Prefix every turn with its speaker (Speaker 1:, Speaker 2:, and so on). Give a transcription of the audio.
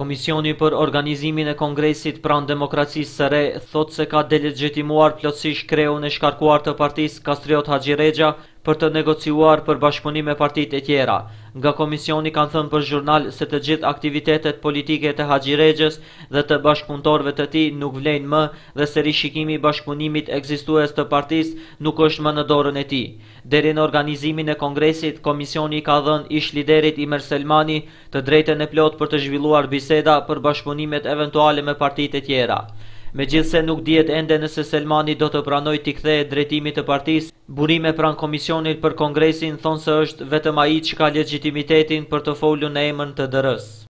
Speaker 1: Komisioni për organizimin e Kongresit pran demokracisë së re thot se ka delegjitimuar plotësisht kreun e shkarkuar të partisë Kastriot Hagjiregja për të negociuar për bashkëpunim me partitë e tjera. Nga komisioni kanë thënë për zhurnal se të gjithë aktivitetet politike të haqiregjës dhe të bashkëpuntorve të ti nuk vlejnë më dhe se rishikimi bashkëpunimit egzistues të partis nuk është më në dorën e ti. Deri në organizimin e kongresit, komisioni ka dhënë ish liderit i Merselmani të drejten e plot për të zhvilluar biseda për bashkëpunimet eventuale me partit e tjera. Me gjithse nuk djetë ende nëse Selmani do të pranoj t'i kthe e drejtimi të partisë, burime pran Komisionit për Kongresin thonë së është vetëma i që ka legitimitetin për të folu në emën të dërës.